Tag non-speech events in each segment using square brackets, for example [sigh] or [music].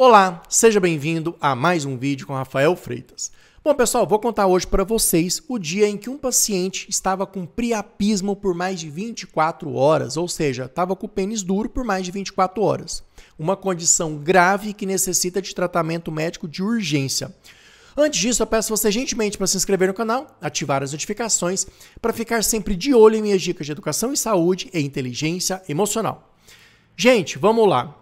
Olá, seja bem-vindo a mais um vídeo com Rafael Freitas. Bom, pessoal, vou contar hoje para vocês o dia em que um paciente estava com priapismo por mais de 24 horas, ou seja, estava com o pênis duro por mais de 24 horas. Uma condição grave que necessita de tratamento médico de urgência. Antes disso, eu peço você gentilmente para se inscrever no canal, ativar as notificações, para ficar sempre de olho em minhas dicas de educação e saúde e inteligência emocional. Gente, vamos lá.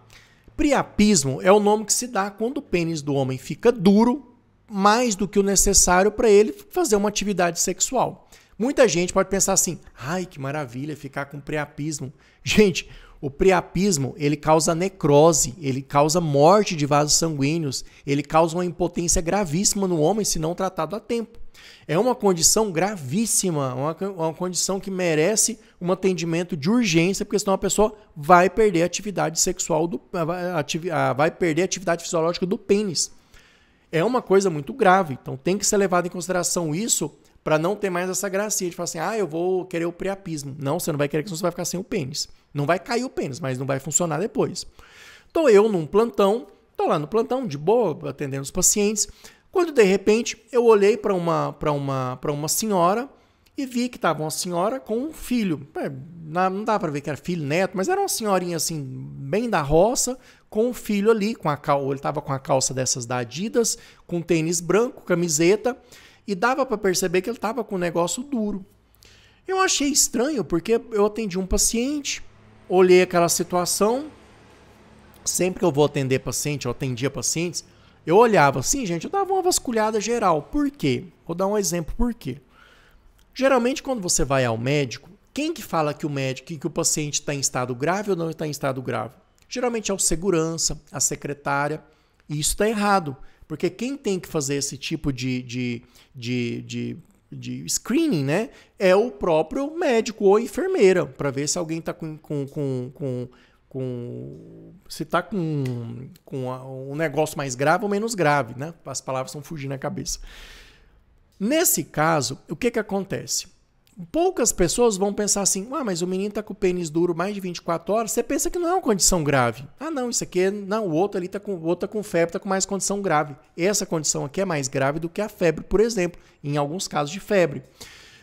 Priapismo é o nome que se dá quando o pênis do homem fica duro mais do que o necessário para ele fazer uma atividade sexual. Muita gente pode pensar assim: "Ai, que maravilha ficar com priapismo". Gente, o priapismo, ele causa necrose, ele causa morte de vasos sanguíneos, ele causa uma impotência gravíssima no homem se não tratado a tempo. É uma condição gravíssima, uma, uma condição que merece um atendimento de urgência, porque senão a pessoa vai perder a atividade sexual, do, vai perder a atividade fisiológica do pênis. É uma coisa muito grave, então tem que ser levado em consideração isso para não ter mais essa gracinha de falar assim, ah, eu vou querer o priapismo. Não, você não vai querer que você vai ficar sem o pênis. Não vai cair o pênis, mas não vai funcionar depois. Então eu num plantão, estou lá no plantão, de boa, atendendo os pacientes, quando de repente eu olhei para uma, para uma, para uma senhora e vi que estava uma senhora com um filho. É, não dá para ver que era filho, neto, mas era uma senhorinha assim, bem da roça, com um filho ali, com a cal... ele estava com a calça dessas da Adidas, com tênis branco, camiseta, e dava para perceber que ele estava com um negócio duro. Eu achei estranho, porque eu atendi um paciente, olhei aquela situação. Sempre que eu vou atender paciente, eu atendia pacientes, eu olhava assim, gente, eu dava uma vasculhada geral. Por quê? Vou dar um exemplo por quê. Geralmente, quando você vai ao médico, quem que fala que o médico, que o paciente está em estado grave ou não está em estado grave? Geralmente é o segurança, a secretária. E isso está errado. Porque quem tem que fazer esse tipo de, de, de, de, de screening, né? É o próprio médico ou enfermeira, para ver se alguém está com, com, com, com, com se está com, com um negócio mais grave ou menos grave, né? As palavras estão fugindo na cabeça. Nesse caso, o que, que acontece? Poucas pessoas vão pensar assim, ah, mas o menino está com o pênis duro mais de 24 horas, você pensa que não é uma condição grave. Ah, não, isso aqui, é, não, o outro ali está com, o outro tá com febre, está com mais condição grave. Essa condição aqui é mais grave do que a febre, por exemplo, em alguns casos de febre.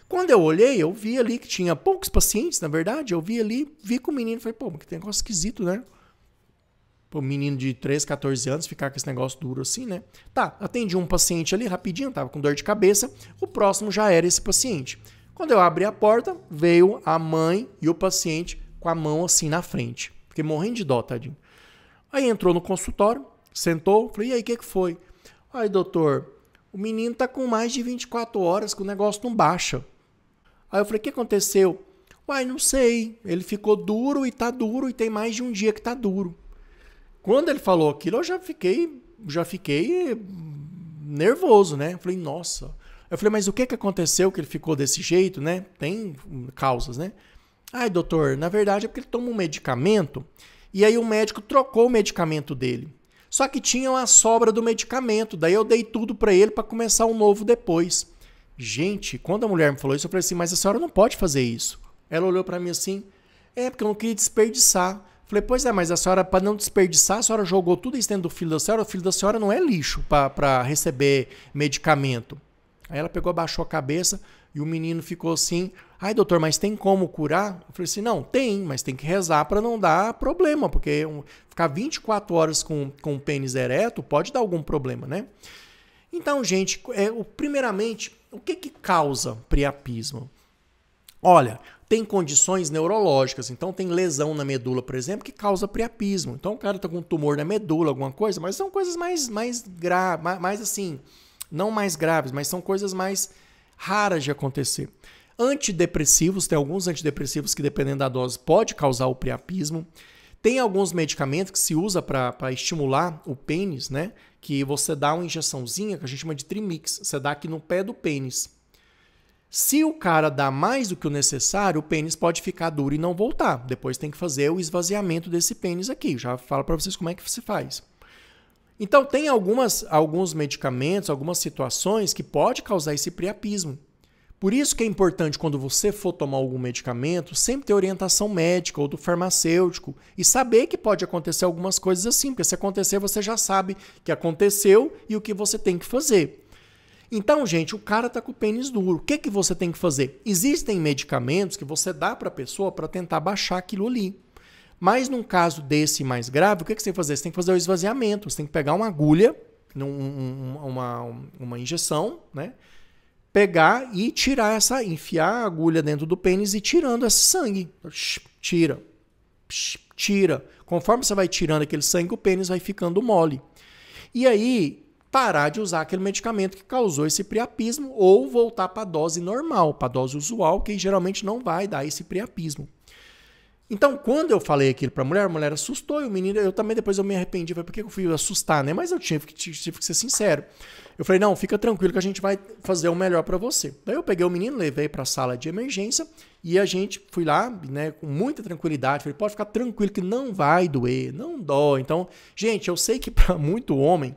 Quando eu olhei, eu vi ali que tinha poucos pacientes, na verdade, eu vi ali, vi com o menino, falei, pô, que tem um negócio esquisito, né? para um menino de 3, 14 anos ficar com esse negócio duro assim, né? Tá, atendi um paciente ali rapidinho, tava com dor de cabeça, o próximo já era esse paciente. Quando eu abri a porta, veio a mãe e o paciente com a mão assim na frente. Fiquei morrendo de dó, tadinho. Aí entrou no consultório, sentou, falei, e aí, o que, que foi? Aí, doutor, o menino tá com mais de 24 horas que o negócio não baixa. Aí eu falei, o que aconteceu? Uai, não sei. Ele ficou duro e tá duro e tem mais de um dia que tá duro. Quando ele falou aquilo, eu já fiquei, já fiquei nervoso, né? falei, nossa. Eu falei, mas o que, que aconteceu que ele ficou desse jeito, né? Tem hum, causas, né? Ai, doutor, na verdade é porque ele toma um medicamento e aí o médico trocou o medicamento dele. Só que tinha uma sobra do medicamento, daí eu dei tudo para ele para começar um novo depois. Gente, quando a mulher me falou isso, eu falei assim: "Mas a senhora não pode fazer isso". Ela olhou para mim assim: "É porque eu não queria desperdiçar". Falei, pois é, mas a senhora, para não desperdiçar, a senhora jogou tudo isso dentro do filho da senhora. O filho da senhora não é lixo para receber medicamento. Aí ela pegou, abaixou a cabeça e o menino ficou assim: ai, doutor, mas tem como curar? Eu falei assim: não, tem, mas tem que rezar para não dar problema, porque ficar 24 horas com, com o pênis ereto pode dar algum problema, né? Então, gente, é, o, primeiramente, o que, que causa priapismo? Olha, tem condições neurológicas, então tem lesão na medula, por exemplo, que causa priapismo. Então o cara tá com um tumor na medula, alguma coisa, mas são coisas mais, mais graves, mais, mais assim, não mais graves, mas são coisas mais raras de acontecer. Antidepressivos, tem alguns antidepressivos que, dependendo da dose, pode causar o priapismo. Tem alguns medicamentos que se usa para estimular o pênis, né? Que você dá uma injeçãozinha que a gente chama de trimix. Você dá aqui no pé do pênis. Se o cara dá mais do que o necessário, o pênis pode ficar duro e não voltar. Depois tem que fazer o esvaziamento desse pênis aqui. Já falo para vocês como é que se faz. Então, tem algumas, alguns medicamentos, algumas situações que pode causar esse priapismo. Por isso que é importante quando você for tomar algum medicamento, sempre ter orientação médica ou do farmacêutico e saber que pode acontecer algumas coisas assim, porque se acontecer você já sabe que aconteceu e o que você tem que fazer. Então, gente, o cara tá com o pênis duro. O que que você tem que fazer? Existem medicamentos que você dá para a pessoa para tentar baixar aquilo ali. Mas num caso desse mais grave, o que, que você tem que fazer? Você tem que fazer o esvaziamento. Você tem que pegar uma agulha, um, uma, uma injeção, né? Pegar e tirar essa, enfiar a agulha dentro do pênis e tirando esse sangue. Tira. Tira. Conforme você vai tirando aquele sangue, o pênis vai ficando mole. E aí, parar de usar aquele medicamento que causou esse priapismo ou voltar para a dose normal, para a dose usual, que geralmente não vai dar esse priapismo. Então, quando eu falei aquilo para a mulher, a mulher assustou e o menino, eu também depois eu me arrependi, falei, por que eu fui assustar, né? Mas eu tive que, tive que ser sincero. Eu falei, não, fica tranquilo que a gente vai fazer o melhor para você. Daí eu peguei o menino, levei para a sala de emergência e a gente fui lá, né, com muita tranquilidade, falei, pode ficar tranquilo que não vai doer, não dói. Então, gente, eu sei que para [laughs] muito homem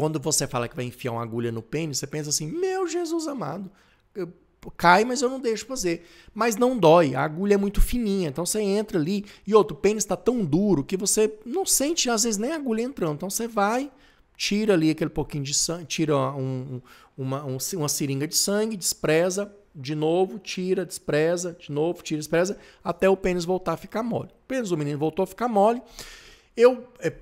quando você fala que vai enfiar uma agulha no pênis, você pensa assim: meu Jesus amado, cai, mas eu não deixo fazer. Mas não dói, a agulha é muito fininha, então você entra ali e outro, o pênis está tão duro que você não sente, às vezes, nem a agulha entrando. Então você vai, tira ali aquele pouquinho de sangue, tira um, uma, um, uma seringa de sangue, despreza, de novo, tira, despreza, de novo, tira, despreza, até o pênis voltar a ficar mole. O pênis do menino voltou a ficar mole. Eu. É,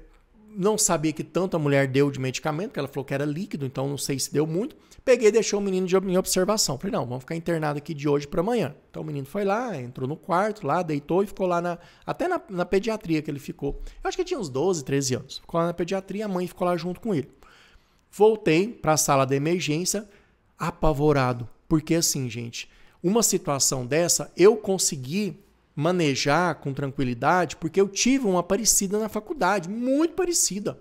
não sabia que tanto a mulher deu de medicamento, que ela falou que era líquido, então não sei se deu muito. Peguei e deixei o menino de, em observação. Falei, não, vamos ficar internado aqui de hoje para amanhã. Então o menino foi lá, entrou no quarto, lá, deitou e ficou lá na. Até na, na pediatria que ele ficou. Eu acho que tinha uns 12, 13 anos. Ficou lá na pediatria, a mãe ficou lá junto com ele. Voltei para a sala da emergência, apavorado. Porque assim, gente, uma situação dessa, eu consegui manejar com tranquilidade, porque eu tive uma parecida na faculdade, muito parecida,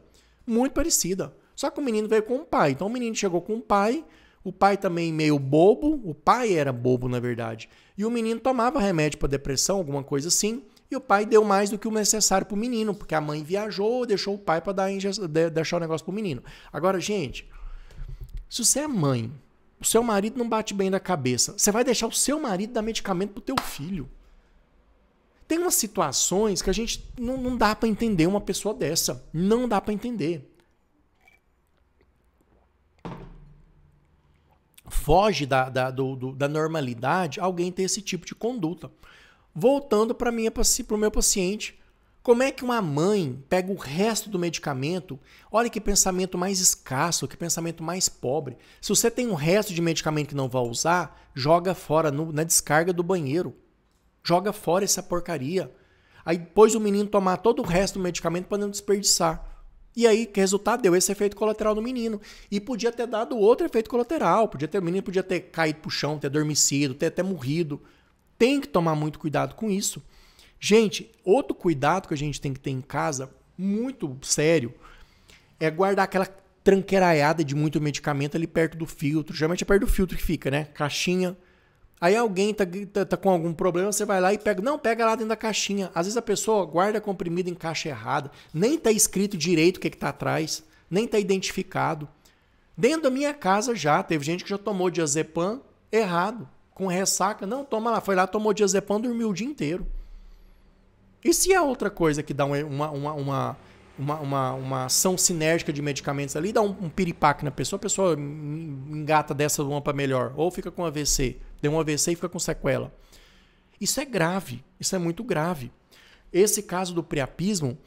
muito parecida. Só que o menino veio com o pai. Então o menino chegou com o pai, o pai também meio bobo, o pai era bobo na verdade. E o menino tomava remédio para depressão, alguma coisa assim, e o pai deu mais do que o necessário para o menino, porque a mãe viajou, deixou o pai para dar deixar o negócio para o menino. Agora, gente, se você é mãe, o seu marido não bate bem na cabeça, você vai deixar o seu marido dar medicamento pro teu filho? Tem umas situações que a gente não, não dá para entender uma pessoa dessa. Não dá para entender. Foge da, da, do, do, da normalidade alguém ter esse tipo de conduta. Voltando para o meu paciente, como é que uma mãe pega o resto do medicamento? Olha que pensamento mais escasso, que pensamento mais pobre. Se você tem um resto de medicamento que não vai usar, joga fora no, na descarga do banheiro. Joga fora essa porcaria. Aí depois o menino tomar todo o resto do medicamento para não desperdiçar. E aí, que resultado deu? Esse efeito colateral no menino. E podia ter dado outro efeito colateral. Podia ter, o menino podia ter caído pro chão, ter adormecido, ter até morrido. Tem que tomar muito cuidado com isso. Gente, outro cuidado que a gente tem que ter em casa, muito sério, é guardar aquela tranqueiraiada de muito medicamento ali perto do filtro. Geralmente é perto do filtro que fica, né? Caixinha, Aí alguém tá, tá, tá, com algum problema, você vai lá e pega. Não, pega lá dentro da caixinha. Às vezes a pessoa guarda comprimido em caixa errada, nem tá escrito direito o que, que tá atrás, nem tá identificado. Dentro da minha casa já, teve gente que já tomou diazepam errado, com ressaca. Não, toma lá, foi lá, tomou diazepam, dormiu o dia inteiro. E se é outra coisa que dá uma, uma, uma, uma, uma, uma ação sinérgica de medicamentos ali, dá um, um piripaque na pessoa, a pessoa engata dessa de uma para melhor, ou fica com AVC, deu um AVC e fica com sequela. Isso é grave, isso é muito grave. Esse caso do priapismo,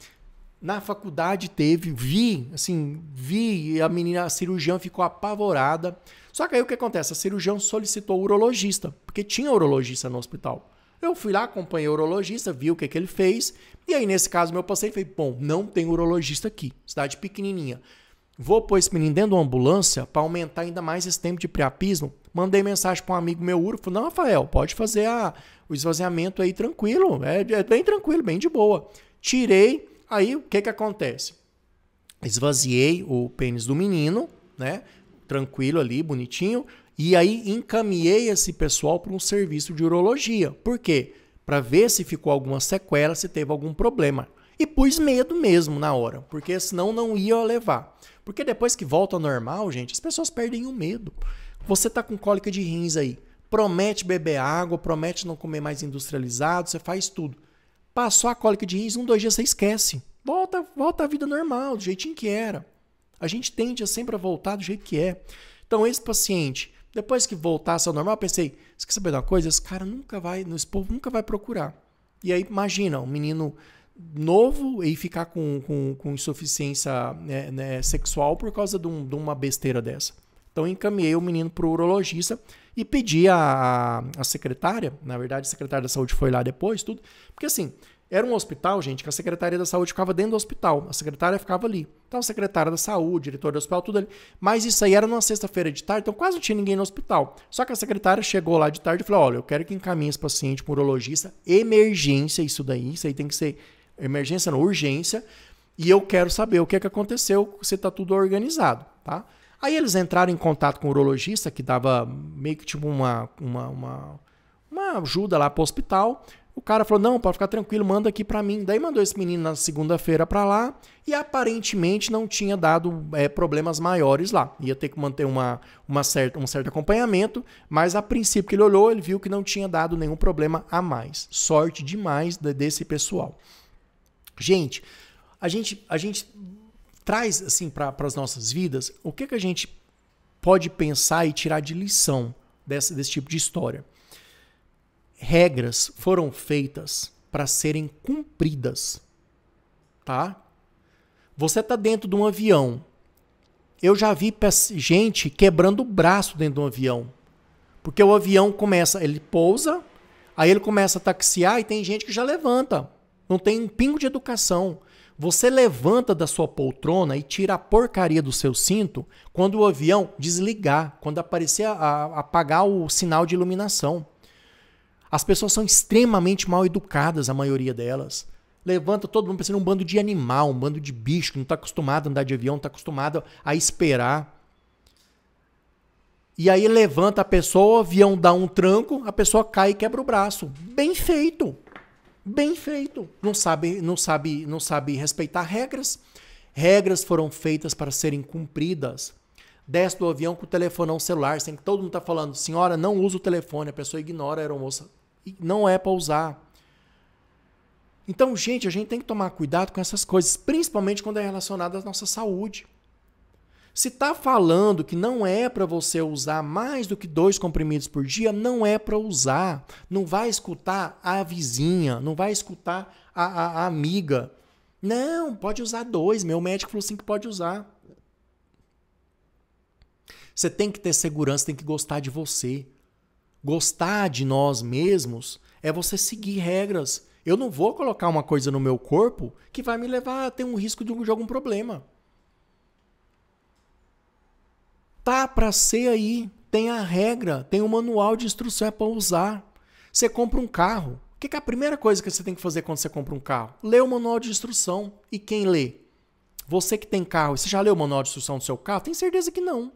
na faculdade teve, vi, assim, vi, a menina, a cirurgião ficou apavorada. Só que aí o que acontece? A cirurgião solicitou o urologista, porque tinha urologista no hospital. Eu fui lá, acompanhei o urologista, vi o que, que ele fez. E aí, nesse caso, meu paciente falei, bom, não tem urologista aqui, cidade pequenininha. Vou pôr esse menino dentro de uma ambulância para aumentar ainda mais esse tempo de priapismo. Mandei mensagem para um amigo meu urfo, não, Rafael, pode fazer a, o esvaziamento aí tranquilo, é, é bem tranquilo, bem de boa. Tirei, aí o que que acontece? Esvaziei o pênis do menino, né? Tranquilo ali, bonitinho. E aí encaminhei esse pessoal para um serviço de urologia. Por quê? Para ver se ficou alguma sequela, se teve algum problema. E pus medo mesmo na hora, porque senão não ia levar. Porque depois que volta ao normal, gente, as pessoas perdem o medo. Você tá com cólica de rins aí, promete beber água, promete não comer mais industrializado, você faz tudo. Passou a cólica de rins, um, dois dias você esquece. Volta, volta à vida normal, do jeitinho que era. A gente tende a sempre a voltar do jeito que é. Então esse paciente depois que voltasse ao normal, pensei, você quer saber de uma coisa? Esse cara nunca vai, esse povo nunca vai procurar. E aí, imagina, um menino novo e ficar com, com, com insuficiência né, né, sexual por causa de, um, de, uma besteira dessa. Então, encaminhei o menino para o urologista e pedi a, a secretária, na verdade, a secretária da saúde foi lá depois, tudo, porque assim, era um hospital, gente, que a Secretaria da Saúde ficava dentro do hospital. A secretária ficava ali. Então, a secretária da saúde, diretor do hospital, tudo ali. Mas isso aí era numa sexta-feira de tarde, então quase não tinha ninguém no hospital. Só que a secretária chegou lá de tarde e falou: olha, eu quero que encaminhe esse paciente para urologista, emergência, isso daí, isso aí tem que ser emergência, não, urgência. E eu quero saber o que, é que aconteceu, se está tudo organizado, tá? Aí eles entraram em contato com o urologista, que dava meio que tipo uma, uma, uma, uma ajuda lá para o hospital. O cara falou: não, pode ficar tranquilo, manda aqui para mim. Daí mandou esse menino na segunda-feira para lá e aparentemente não tinha dado é, problemas maiores lá. Ia ter que manter uma, uma certa, um certo acompanhamento, mas a princípio que ele olhou, ele viu que não tinha dado nenhum problema a mais. Sorte demais desse pessoal. Gente, a gente, a gente traz assim para as nossas vidas o que, que a gente pode pensar e tirar de lição dessa, desse tipo de história regras foram feitas para serem cumpridas, tá? Você tá dentro de um avião. Eu já vi gente quebrando o braço dentro de um avião. Porque o avião começa, ele pousa, aí ele começa a taxiar e tem gente que já levanta. Não tem um pingo de educação. Você levanta da sua poltrona e tira a porcaria do seu cinto quando o avião desligar, quando aparecer a, a, apagar o sinal de iluminação. As pessoas são extremamente mal educadas, a maioria delas. Levanta todo mundo pensando um bando de animal, um bando de bicho que não está acostumado a andar de avião, não está acostumado a esperar. E aí levanta a pessoa, o avião dá um tranco, a pessoa cai e quebra o braço. Bem feito. Bem feito. Não sabe, não sabe, não sabe respeitar regras. Regras foram feitas para serem cumpridas. Desce do avião com o telefone ao celular, sem que todo mundo está falando, senhora, não usa o telefone, a pessoa ignora a aeromoça e não é para usar. Então, gente, a gente tem que tomar cuidado com essas coisas, principalmente quando é relacionado à nossa saúde. Se está falando que não é para você usar mais do que dois comprimidos por dia, não é para usar. Não vai escutar a vizinha, não vai escutar a, a, a, amiga. Não, pode usar dois. Meu médico falou assim que pode usar. Você tem que ter segurança, tem que gostar de você. Gostar de nós mesmos é você seguir regras. Eu não vou colocar uma coisa no meu corpo que vai me levar a ter um risco de, algum problema. Tá para ser aí, tem a regra, tem o um manual de instrução é para usar. Você compra um carro. O que, que é a primeira coisa que você tem que fazer quando você compra um carro? Lê o manual de instrução. E quem lê? Você que tem carro, você já leu o manual de instrução do seu carro? Tem certeza que não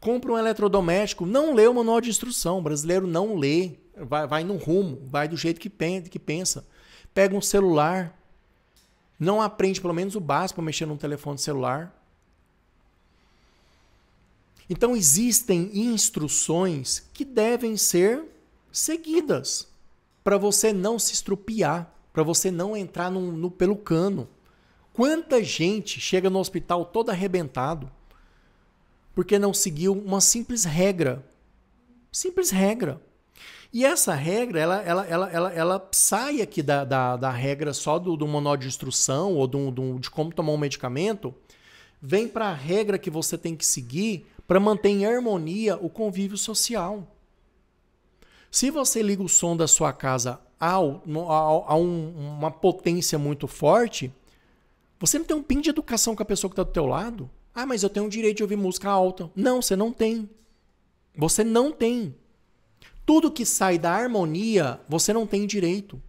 compra um eletrodoméstico, não lê o manual de instrução. O brasileiro não lê, vai, vai no rumo, vai do jeito que, que pensa. Pega um celular, não aprende pelo menos o básico para mexer num telefone celular. Então existem instruções que devem ser seguidas para você não se estrupiar, para você não entrar no, no, pelo cano. Quanta gente chega no hospital todo arrebentado, porque não seguiu uma simples regra. Simples regra. E essa regra, ela, ela, ela, ela, ela sai aqui da, da, da regra só do, do manual de instrução ou do, do, de como tomar um medicamento, vem para a regra que você tem que seguir para manter em harmonia o convívio social. Se você liga o som da sua casa ao, ao, a um, uma potência muito forte, você não tem um pin de educação com a pessoa que está do teu lado. Ah, mas eu tenho o direito de ouvir música alta. Não, você não tem. Você não tem. Tudo que sai da harmonia, você não tem direito.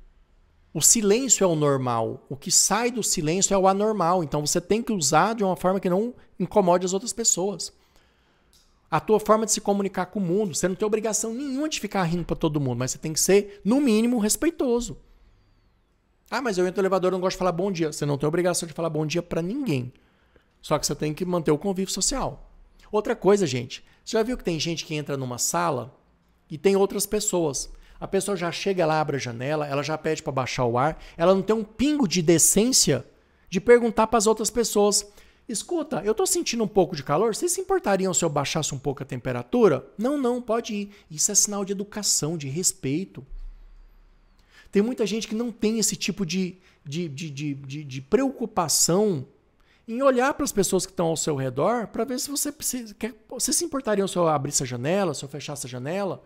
O silêncio é o normal. O que sai do silêncio é o anormal. Então você tem que usar de uma forma que não incomode as outras pessoas. A tua forma de se comunicar com o mundo, você não tem obrigação nenhuma de ficar rindo para todo mundo, mas você tem que ser, no mínimo, respeitoso. Ah, mas eu entro no elevador e não gosto de falar bom dia. Você não tem obrigação de falar bom dia para ninguém. Só que você tem que manter o convívio social. Outra coisa, gente, você já viu que tem gente que entra numa sala e tem outras pessoas. A pessoa já chega lá, abre a janela, ela já pede para baixar o ar, ela não tem um pingo de decência de perguntar para as outras pessoas: escuta, eu estou sentindo um pouco de calor, vocês se importariam se eu baixasse um pouco a temperatura? Não, não, pode ir. Isso é sinal de educação, de respeito. Tem muita gente que não tem esse tipo de, de, de, de, de preocupação em olhar para as pessoas que estão ao seu redor para ver se você precisa. Quer, você se importaria se eu abrisse a janela, se eu fechasse a janela?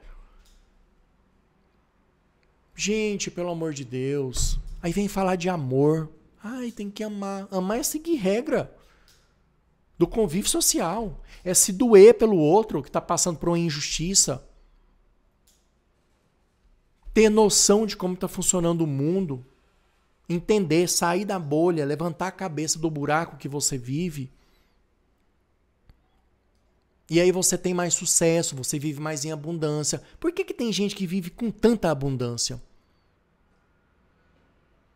Gente, pelo amor de Deus. Aí vem falar de amor. Ai, tem que amar. Amar é seguir regra do convívio social. É se doer pelo outro que está passando por uma injustiça. Ter noção de como está funcionando o mundo entender, sair da bolha, levantar a cabeça do buraco que você vive. E aí você tem mais sucesso, você vive mais em abundância. Por que, que tem gente que vive com tanta abundância?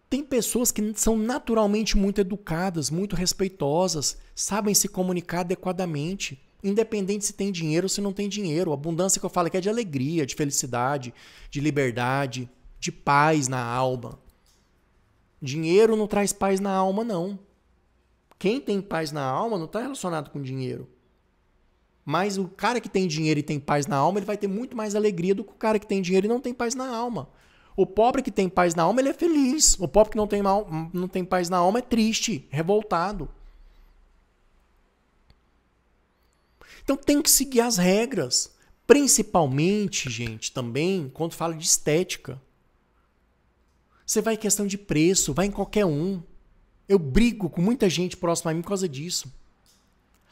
Tem pessoas que são naturalmente muito educadas, muito respeitosas, sabem se comunicar adequadamente, independente se tem dinheiro ou se não tem dinheiro. A abundância que eu falo aqui é de alegria, de felicidade, de liberdade, de paz na alma. Dinheiro não traz paz na alma, não. Quem tem paz na alma não está relacionado com dinheiro. Mas o cara que tem dinheiro e tem paz na alma, ele vai ter muito mais alegria do que o cara que tem dinheiro e não tem paz na alma. O pobre que tem paz na alma, ele é feliz. O pobre que não tem, mal, não tem paz na alma é triste, revoltado. Então tem que seguir as regras. Principalmente, gente, também quando fala de estética. Você vai em questão de preço, vai em qualquer um. Eu brigo com muita gente próxima a mim por causa disso.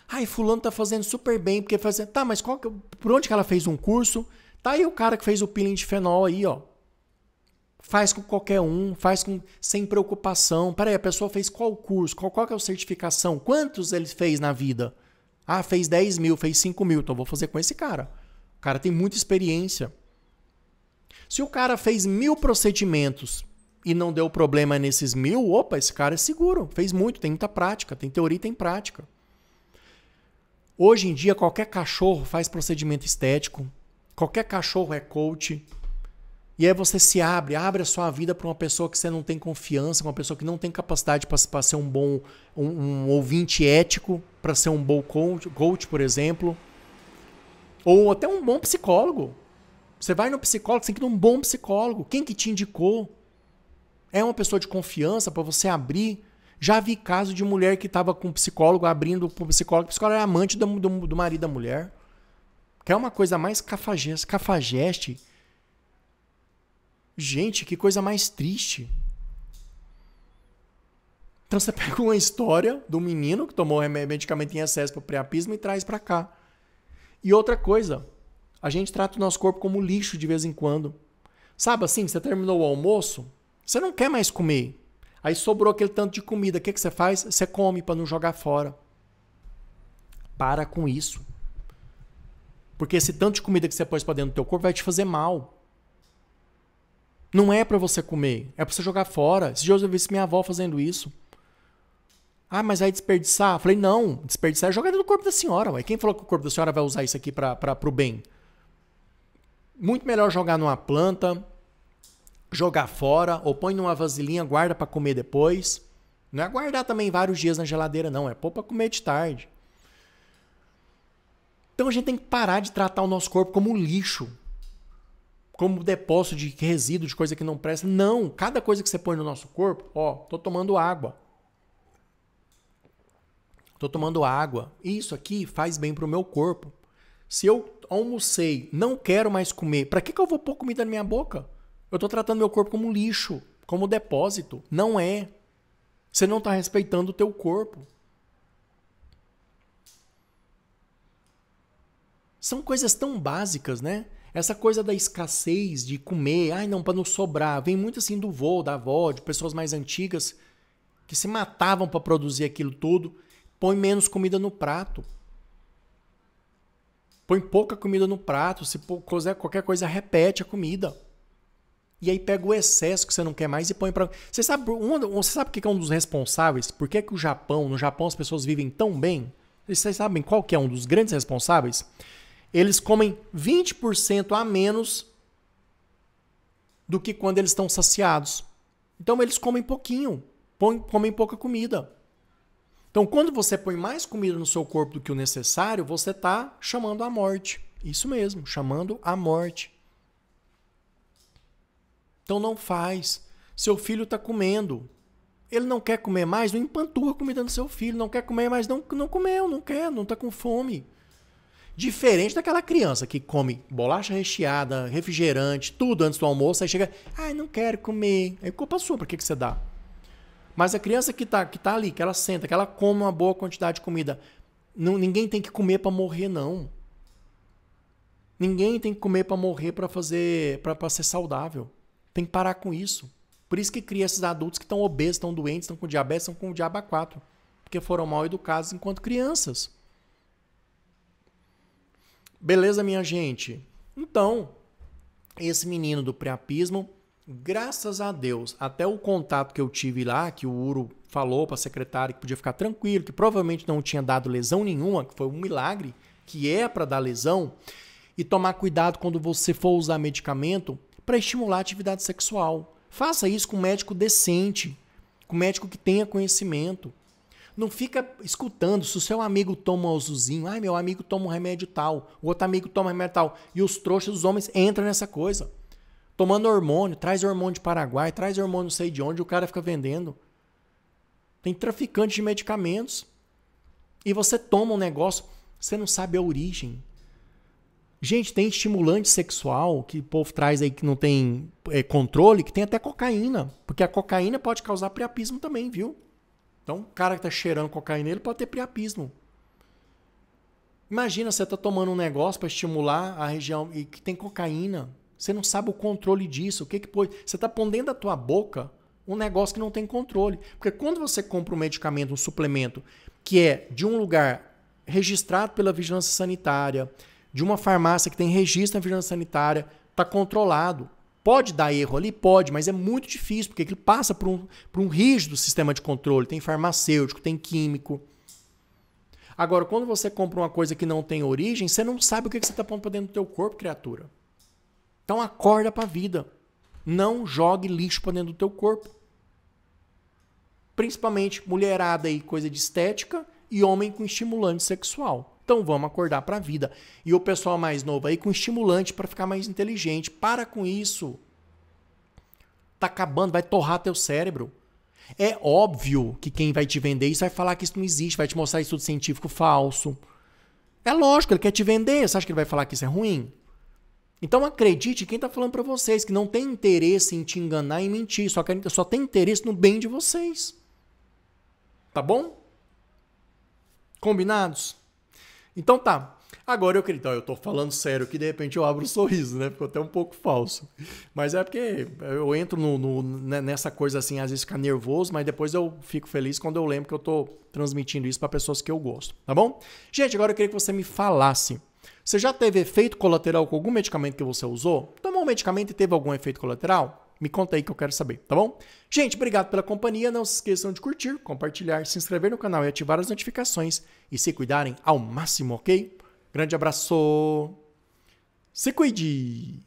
Ai, fulano tá fazendo super bem, porque fazendo. Tá, mas qual que... por onde que ela fez um curso? Tá aí o cara que fez o peeling de fenol aí, ó. Faz com qualquer um, faz com sem preocupação. Peraí, a pessoa fez qual curso? Qual, qual que é a certificação? Quantos ele fez na vida? Ah, fez 10 mil, fez 5 mil, então vou fazer com esse cara. O cara tem muita experiência. Se o cara fez mil procedimentos e não deu problema nesses mil, opa, esse cara é seguro, fez muito, tem muita prática, tem teoria e tem prática. Hoje em dia, qualquer cachorro faz procedimento estético, qualquer cachorro é coach. E aí você se abre, abre a sua vida para uma pessoa que você não tem confiança, uma pessoa que não tem capacidade para ser um bom um, um ouvinte ético, para ser um bom coach, coach, por exemplo. Ou até um bom psicólogo. Você vai no psicólogo, você tem que ir num bom psicólogo. Quem que te indicou? é uma pessoa de confiança para você abrir. Já vi caso de mulher que estava com um psicólogo abrindo para o psicólogo, o psicólogo era amante do, do, do marido da mulher. Quer é uma coisa mais cafajeste, cafajeste? Gente, que coisa mais triste. Então você [laughs] pega uma história do menino que tomou medicamento em excesso para priapismo e traz para cá. E outra coisa, a gente trata o nosso corpo como lixo de vez em quando. Sabe assim, você terminou o almoço, você não quer mais comer. Aí sobrou aquele tanto de comida. O que, que você faz? Você come para não jogar fora. Para com isso. Porque esse tanto de comida que você pôs para dentro do teu corpo vai te fazer mal. Não é para você comer, é para você jogar fora. Esses dias eu vi minha avó fazendo isso. Ah, mas vai desperdiçar? falei, não, desperdiçar é jogar dentro do corpo da senhora. Ué. Quem falou que o corpo da senhora vai usar isso aqui para o bem? Muito melhor jogar numa planta, jogar fora, ou põe numa vasilhinha, guarda para comer depois. Não é guardar também vários dias na geladeira, não. É pôr pra comer de tarde. Então a gente tem que parar de tratar o nosso corpo como um lixo. Como depósito de resíduo, de coisa que não presta. Não. Cada coisa que você põe no nosso corpo, ó, tô tomando água. Tô tomando água. Isso aqui faz bem pro meu corpo. Se eu almocei, não quero mais comer, para que, que eu vou pôr comida na minha boca? Eu estou tratando meu corpo como lixo, como depósito. Não é. Você não está respeitando o teu corpo. São coisas tão básicas, né? Essa coisa da escassez, de comer, ai não, para não sobrar, vem muito assim do vô, da avó, de pessoas mais antigas que se matavam para produzir aquilo tudo. Põe menos comida no prato. Põe pouca comida no prato. Se quiser qualquer coisa, repete a comida e aí pega o excesso que você não quer mais e põe para. Você sabe, um, você sabe que é um dos responsáveis? Por que, que o Japão, no Japão as pessoas vivem tão bem? Vocês sabem qual que é um dos grandes responsáveis? Eles comem 20% a menos do que quando eles estão saciados. Então eles comem pouquinho, comem pouca comida. Então quando você põe mais comida no seu corpo do que o necessário, você está chamando a morte. Isso mesmo, chamando a morte. Então não faz. Seu filho está comendo. Ele não quer comer mais, não empanturra a comida do seu filho. Não quer comer mais, não, não comeu, não quer, não está com fome. Diferente daquela criança que come bolacha recheada, refrigerante, tudo antes do almoço, aí chega, ai, não quero comer. É culpa sua, Por que, que você dá? Mas a criança que está que tá ali, que ela senta, que ela come uma boa quantidade de comida, não, ninguém tem que comer para morrer, não. Ninguém tem que comer para morrer, para fazer, para ser saudável. Tem que parar com isso. Por isso que cria esses adultos que estão obesos, estão doentes, estão com diabetes, estão com o diabo 4. Porque foram mal educados enquanto crianças. Beleza, minha gente? Então, esse menino do priapismo, graças a Deus, até o contato que eu tive lá, que o Uro falou para a secretária que podia ficar tranquilo, que provavelmente não tinha dado lesão nenhuma, que foi um milagre, que é para dar lesão, e tomar cuidado quando você for usar medicamento, para estimular a atividade sexual. Faça isso com um médico decente, com um médico que tenha conhecimento. Não fica escutando se o seu amigo toma um ozuzinho, ai meu amigo toma um remédio tal, o outro amigo toma um remédio tal. E os trouxas, dos homens entram nessa coisa. Tomando hormônio, traz hormônio de Paraguai, traz hormônio não sei de onde, o cara fica vendendo. Tem traficante de medicamentos. E você toma um negócio, você não sabe a origem. Gente, tem estimulante sexual que o povo traz aí que não tem é, controle, que tem até cocaína. Porque a cocaína pode causar priapismo também, viu? Então, o cara que tá cheirando cocaína, ele pode ter priapismo. Imagina você tá tomando um negócio para estimular a região e que tem cocaína. Você não sabe o controle disso. O que que pode? Você tá pondo dentro da tua boca um negócio que não tem controle. Porque quando você compra um medicamento, um suplemento que é de um lugar registrado pela vigilância sanitária, de uma farmácia que tem registro na vigilância sanitária, está controlado. Pode dar erro ali? Pode, mas é muito difícil, porque ele passa por um, por um rígido sistema de controle. Tem farmacêutico, tem químico. Agora, quando você compra uma coisa que não tem origem, você não sabe o que você está pondo para dentro do teu corpo, criatura. Então acorda para a vida. Não jogue lixo para dentro do teu corpo. Principalmente mulherada aí, coisa de estética, e homem com estimulante sexual. Então vamos acordar para a vida. E o pessoal mais novo aí com estimulante para ficar mais inteligente. Para com isso. Tá acabando, vai torrar teu cérebro. É óbvio que quem vai te vender isso vai falar que isso não existe, vai te mostrar estudo científico falso. É lógico, ele quer te vender. Você acha que ele vai falar que isso é ruim? Então acredite quem está falando para vocês, que não tem interesse em te enganar e mentir, só, quer, só tem interesse no bem de vocês. Tá bom? Combinados? Então tá. Agora eu acredito, então, eu tô falando sério que de repente eu abro um sorriso, né? Ficou até um pouco falso. Mas é porque eu entro no, no, né, nessa coisa assim, às vezes ficar nervoso, mas depois eu fico feliz quando eu lembro que eu tô transmitindo isso para pessoas que eu gosto, tá bom? Gente, agora eu queria que você me falasse. Você já teve efeito colateral com algum medicamento que você usou? Tomou então, um medicamento e teve algum efeito colateral? Me conta aí que eu quero saber, tá bom? Gente, obrigado pela companhia. Não se esqueçam de curtir, compartilhar, se inscrever no canal e ativar as notificações. E se cuidarem ao máximo, ok? Grande abraço! Se cuide!